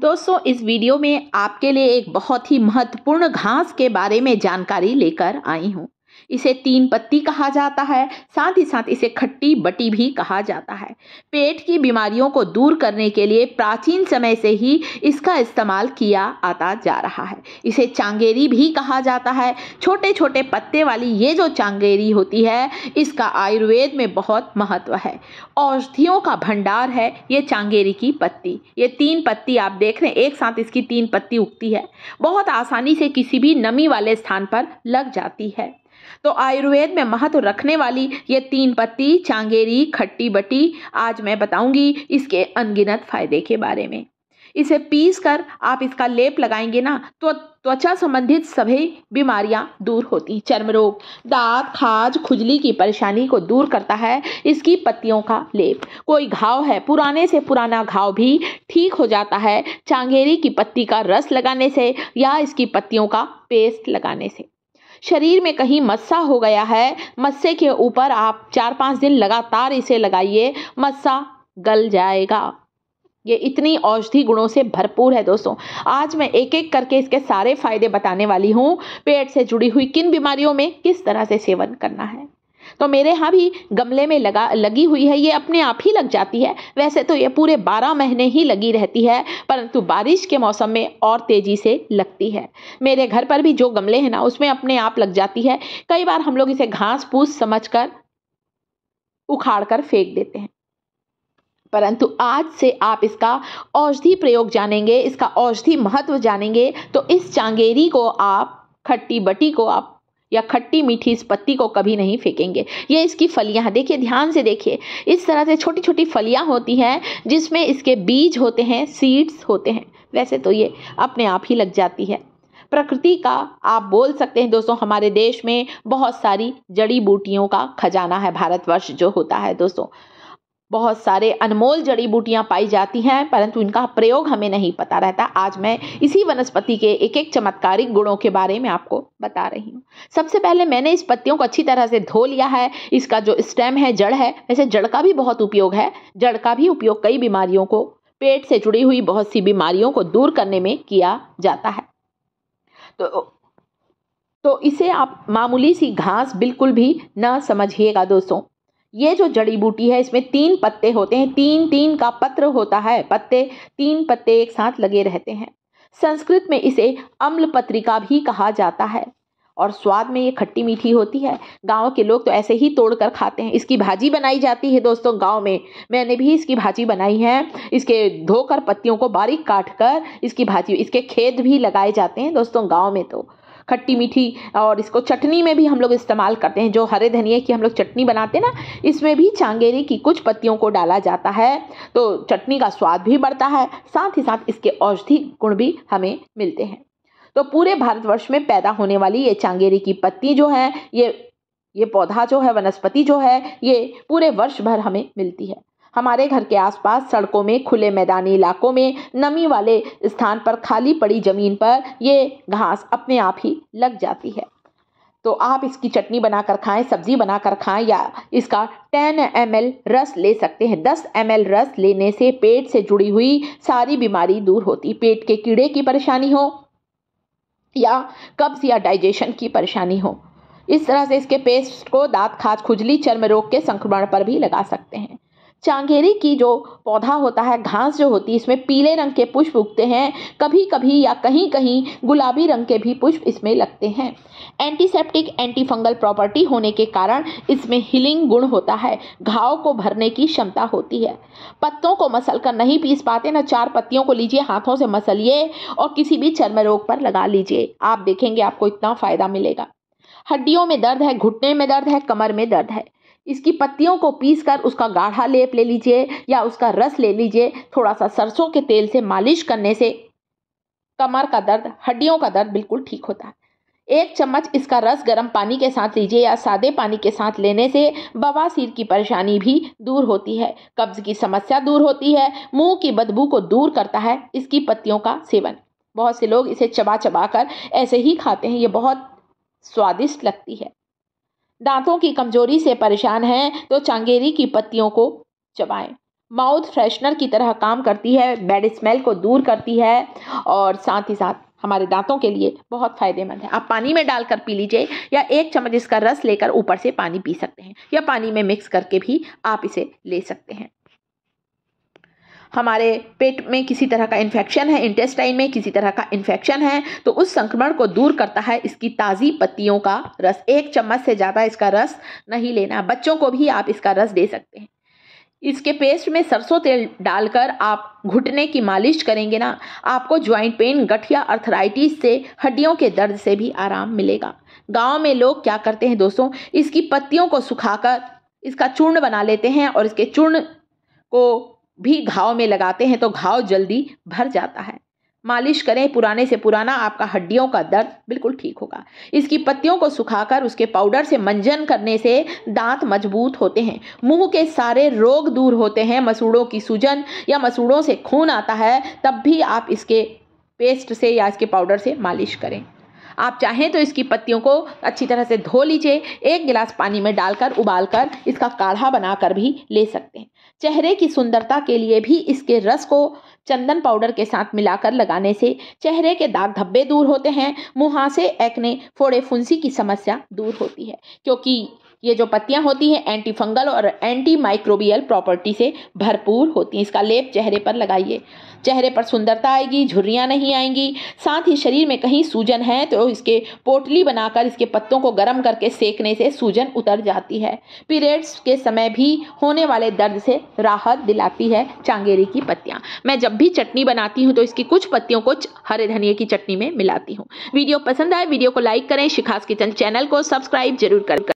दोस्तों इस वीडियो में आपके लिए एक बहुत ही महत्वपूर्ण घास के बारे में जानकारी लेकर आई हूँ इसे तीन पत्ती कहा जाता है साथ ही साथ इसे खट्टी बटी भी कहा जाता है पेट की बीमारियों को दूर करने के लिए प्राचीन समय से ही इसका इस्तेमाल किया आता जा रहा है इसे चांगेरी भी कहा जाता है छोटे छोटे पत्ते वाली ये जो चांगेरी होती है इसका आयुर्वेद में बहुत महत्व है औषधियों का भंडार है ये चांगेरी की पत्ती ये तीन पत्ती आप देख रहे हैं एक साथ इसकी तीन पत्ती उगती है बहुत आसानी से किसी भी नमी वाले स्थान पर लग जाती है तो आयुर्वेद में महत्व रखने वाली ये तीन पत्ती चांगेरी खट्टी बट्टी आज मैं बताऊंगी इसके अनगिनत फायदे के बारे में इसे पीस कर आप इसका लेप लगाएंगे ना तो त्वचा संबंधित सभी बीमारियां दूर होती चर्म रोग दांत खाज खुजली की परेशानी को दूर करता है इसकी पत्तियों का लेप कोई घाव है पुराने से पुराना घाव भी ठीक हो जाता है चांगेरी की पत्ती का रस लगाने से या इसकी पत्तियों का पेस्ट लगाने से शरीर में कहीं मस्सा हो गया है मस्से के ऊपर आप चार पांच दिन लगातार इसे लगाइए मस्सा गल जाएगा ये इतनी औषधि गुणों से भरपूर है दोस्तों आज मैं एक एक करके इसके सारे फायदे बताने वाली हूँ पेट से जुड़ी हुई किन बीमारियों में किस तरह से सेवन करना है तो मेरे यहाँ भी गमले में लगा लगी हुई है ये अपने आप ही लग जाती है वैसे तो ये पूरे बारह महीने ही लगी रहती है परंतु बारिश के मौसम में और तेज़ी से लगती है मेरे घर पर भी जो गमले हैं ना उसमें अपने आप लग जाती है कई बार हम लोग इसे घास फूस समझ कर उखाड़ कर फेंक देते हैं परंतु आज से आप इसका औषधि प्रयोग जानेंगे इसका औषधि महत्व जानेंगे तो इस चांगेरी को आप खट्टी बटी को आप या खट्टी मीठी इस पत्ती को कभी नहीं फेंकेंगे ये इसकी हैं देखिए ध्यान से देखिए इस तरह से छोटी छोटी फलियां होती हैं जिसमें इसके बीज होते हैं सीड्स होते हैं वैसे तो ये अपने आप ही लग जाती है प्रकृति का आप बोल सकते हैं दोस्तों हमारे देश में बहुत सारी जड़ी बूटियों का खजाना है भारतवर्ष जो होता है दोस्तों बहुत सारे अनमोल जड़ी बूटियां पाई जाती हैं परंतु इनका प्रयोग हमें नहीं पता रहता आज मैं इसी वनस्पति के एक एक चमत्कारिक गुणों के बारे में आपको बता रही हूँ सबसे पहले मैंने इस पत्तियों को अच्छी तरह से धो लिया है इसका जो स्टेम है जड़ है वैसे जड़ का भी बहुत उपयोग है जड़ का भी उपयोग कई बीमारियों को पेट से जुड़ी हुई बहुत सी बीमारियों को दूर करने में किया जाता है तो तो इसे आप मामूली सी घास बिल्कुल भी ना समझिएगा दोस्तों ये जो जड़ी बूटी है इसमें तीन पत्ते होते हैं तीन तीन का पत्र होता है पत्ते तीन पत्ते एक साथ लगे रहते हैं संस्कृत में इसे अम्ल पत्रिका भी कहा जाता है और स्वाद में ये खट्टी मीठी होती है गांव के लोग तो ऐसे ही तोड़कर खाते हैं इसकी भाजी बनाई जाती है दोस्तों गांव में मैंने भी इसकी भाजी बनाई है इसके धोकर पत्तियों को बारीक काट कर इसकी भाजी इसके खेत भी लगाए जाते हैं दोस्तों गांव में तो खट्टी मीठी और इसको चटनी में भी हम लोग इस्तेमाल करते हैं जो हरे धनिए की हम लोग चटनी बनाते हैं ना इसमें भी चांगेरी की कुछ पत्तियों को डाला जाता है तो चटनी का स्वाद भी बढ़ता है साथ ही साथ इसके औषधि गुण भी हमें मिलते हैं तो पूरे भारतवर्ष में पैदा होने वाली ये चांगेरी की पत्ती जो है ये ये पौधा जो है वनस्पति जो है ये पूरे वर्ष भर हमें मिलती है हमारे घर के आसपास सड़कों में खुले मैदानी इलाकों में नमी वाले स्थान पर खाली पड़ी ज़मीन पर ये घास अपने आप ही लग जाती है तो आप इसकी चटनी बनाकर खाएं सब्जी बनाकर खाएं या इसका 10 एम रस ले सकते हैं 10 एम रस लेने से पेट से जुड़ी हुई सारी बीमारी दूर होती पेट के कीड़े की परेशानी हो या कब्ज या डाइजेशन की परेशानी हो इस तरह से इसके पेस्ट को दांत खाज खुजली चर्म रोग के संक्रमण पर भी लगा सकते हैं चांगेरी की जो पौधा होता है घास जो होती है इसमें पीले रंग के पुष्प उगते हैं कभी कभी या कहीं कहीं गुलाबी रंग के भी पुष्प इसमें लगते हैं एंटीसेप्टिक एंटीफंगल प्रॉपर्टी होने के कारण इसमें हीलिंग गुण होता है घाव को भरने की क्षमता होती है पत्तों को मसल कर नहीं पीस पाते ना चार पत्तियों को लीजिए हाथों से मसलिए और किसी भी चर्म रोग पर लगा लीजिए आप देखेंगे आपको इतना फायदा मिलेगा हड्डियों में दर्द है घुटने में दर्द है कमर में दर्द है इसकी पत्तियों को पीसकर उसका गाढ़ा लेप ले लीजिए या उसका रस ले लीजिए थोड़ा सा सरसों के तेल से मालिश करने से कमर का दर्द हड्डियों का दर्द बिल्कुल ठीक होता है एक चम्मच इसका रस गर्म पानी के साथ लीजिए या सादे पानी के साथ लेने से बवासीर की परेशानी भी दूर होती है कब्ज की समस्या दूर होती है मुंह की बदबू को दूर करता है इसकी पत्तियों का सेवन बहुत से लोग इसे चबा चबा कर ऐसे ही खाते हैं ये बहुत स्वादिष्ट लगती है दांतों की कमजोरी से परेशान हैं तो चांगेरी की पत्तियों को चबाएं माउथ फ्रेशनर की तरह काम करती है बैड स्मेल को दूर करती है और साथ ही साथ हमारे दांतों के लिए बहुत फ़ायदेमंद है आप पानी में डालकर पी लीजिए या एक चम्मच इसका रस लेकर ऊपर से पानी पी सकते हैं या पानी में मिक्स करके भी आप इसे ले सकते हैं हमारे पेट में किसी तरह का इन्फेक्शन है इंटेस्टाइन में किसी तरह का इन्फेक्शन है तो उस संक्रमण को दूर करता है इसकी ताज़ी पत्तियों का रस एक चम्मच से ज़्यादा इसका रस नहीं लेना बच्चों को भी आप इसका रस दे सकते हैं इसके पेस्ट में सरसों तेल डालकर आप घुटने की मालिश करेंगे ना आपको ज्वाइंट पेन गठिया अर्थराइटिस से हड्डियों के दर्द से भी आराम मिलेगा गांव में लोग क्या करते हैं दोस्तों इसकी पत्तियों को सुखाकर इसका चूर्ण बना लेते हैं और इसके चूर्ण को भी घाव में लगाते हैं तो घाव जल्दी भर जाता है मालिश करें पुराने से पुराना आपका हड्डियों का दर्द बिल्कुल ठीक होगा इसकी पत्तियों को सुखाकर उसके पाउडर से मंजन करने से दांत मजबूत होते हैं मुंह के सारे रोग दूर होते हैं मसूड़ों की सूजन या मसूड़ों से खून आता है तब भी आप इसके पेस्ट से या इसके पाउडर से मालिश करें आप चाहें तो इसकी पत्तियों को अच्छी तरह से धो लीजिए एक गिलास पानी में डालकर उबालकर इसका काढ़ा बनाकर भी ले सकते हैं चेहरे की सुंदरता के लिए भी इसके रस को चंदन पाउडर के साथ मिलाकर लगाने से चेहरे के दाग धब्बे दूर होते हैं मुहासे एक्ने फोड़े फुंसी की समस्या दूर होती है क्योंकि ये जो पत्तियां होती हैं एंटी फंगल और एंटी माइक्रोबियल प्रॉपर्टी से भरपूर होती हैं इसका लेप चेहरे पर लगाइए चेहरे पर सुंदरता आएगी झुर्रियाँ नहीं आएंगी साथ ही शरीर में कहीं सूजन है तो इसके पोटली बनाकर इसके पत्तों को गर्म करके सेकने से सूजन उतर जाती है पीरियड्स के समय भी होने वाले दर्द से राहत दिलाती है चांगेरी की पत्तियाँ मैं जब भी चटनी बनाती हूँ तो इसकी कुछ पत्तियों को हरे धनिए की चटनी में मिलाती हूँ वीडियो पसंद आए वीडियो को लाइक करें शिखास किचन चैनल को सब्सक्राइब जरूर करें